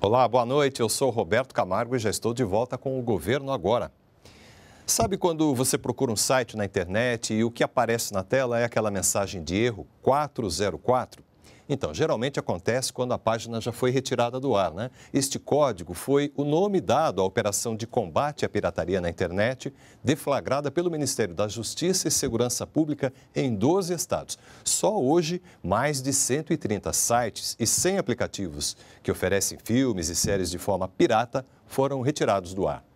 Olá, boa noite. Eu sou Roberto Camargo e já estou de volta com o Governo Agora. Sabe quando você procura um site na internet e o que aparece na tela é aquela mensagem de erro 404? Então, geralmente acontece quando a página já foi retirada do ar. Né? Este código foi o nome dado à operação de combate à pirataria na internet, deflagrada pelo Ministério da Justiça e Segurança Pública em 12 estados. Só hoje, mais de 130 sites e 100 aplicativos que oferecem filmes e séries de forma pirata foram retirados do ar.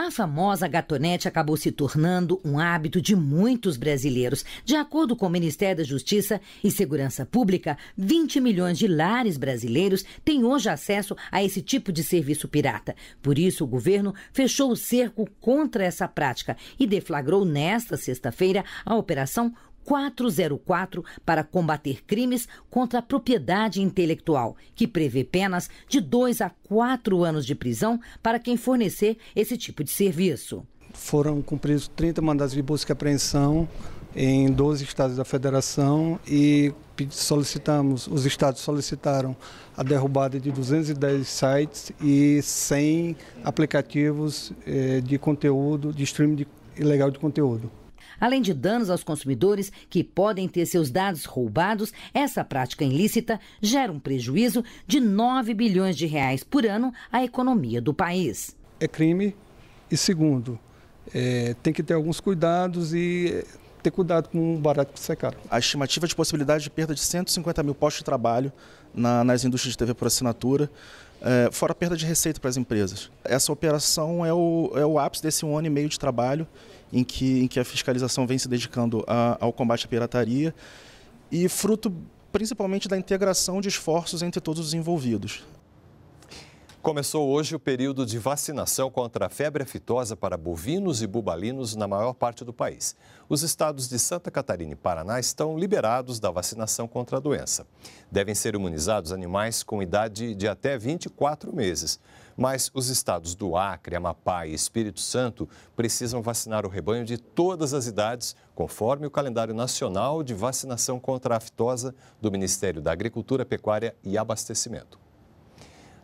A famosa gatonete acabou se tornando um hábito de muitos brasileiros. De acordo com o Ministério da Justiça e Segurança Pública, 20 milhões de lares brasileiros têm hoje acesso a esse tipo de serviço pirata. Por isso, o governo fechou o cerco contra essa prática e deflagrou nesta sexta-feira a operação 404 para combater crimes contra a propriedade intelectual, que prevê penas de 2 a 4 anos de prisão para quem fornecer esse tipo de serviço. Foram cumpridos 30 mandados de busca e apreensão em 12 estados da federação e solicitamos, os estados solicitaram a derrubada de 210 sites e 100 aplicativos eh, de conteúdo, de streaming ilegal de conteúdo. Além de danos aos consumidores que podem ter seus dados roubados, essa prática ilícita gera um prejuízo de 9 bilhões de reais por ano à economia do país. É crime e segundo, é, tem que ter alguns cuidados e é, ter cuidado com o barato que sai caro. A estimativa de possibilidade de perda de 150 mil postos de trabalho na, nas indústrias de TV por assinatura, é, fora a perda de receita para as empresas. Essa operação é o, é o ápice desse um ano e meio de trabalho em que, em que a fiscalização vem se dedicando a, ao combate à pirataria e fruto principalmente da integração de esforços entre todos os envolvidos. Começou hoje o período de vacinação contra a febre aftosa para bovinos e bubalinos na maior parte do país. Os estados de Santa Catarina e Paraná estão liberados da vacinação contra a doença. Devem ser imunizados animais com idade de até 24 meses. Mas os estados do Acre, Amapá e Espírito Santo precisam vacinar o rebanho de todas as idades, conforme o calendário nacional de vacinação contra a aftosa do Ministério da Agricultura, Pecuária e Abastecimento.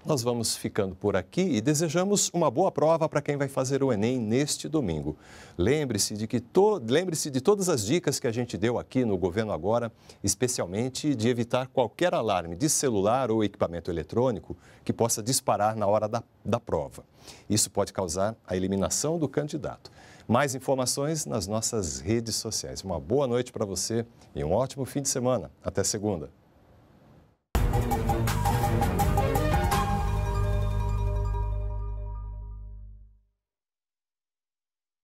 Nós vamos ficando por aqui e desejamos uma boa prova para quem vai fazer o Enem neste domingo. Lembre-se de que to... lembre-se de todas as dicas que a gente deu aqui no Governo Agora, especialmente de evitar qualquer alarme de celular ou equipamento eletrônico que possa disparar na hora da, da prova. Isso pode causar a eliminação do candidato. Mais informações nas nossas redes sociais. Uma boa noite para você e um ótimo fim de semana. Até segunda.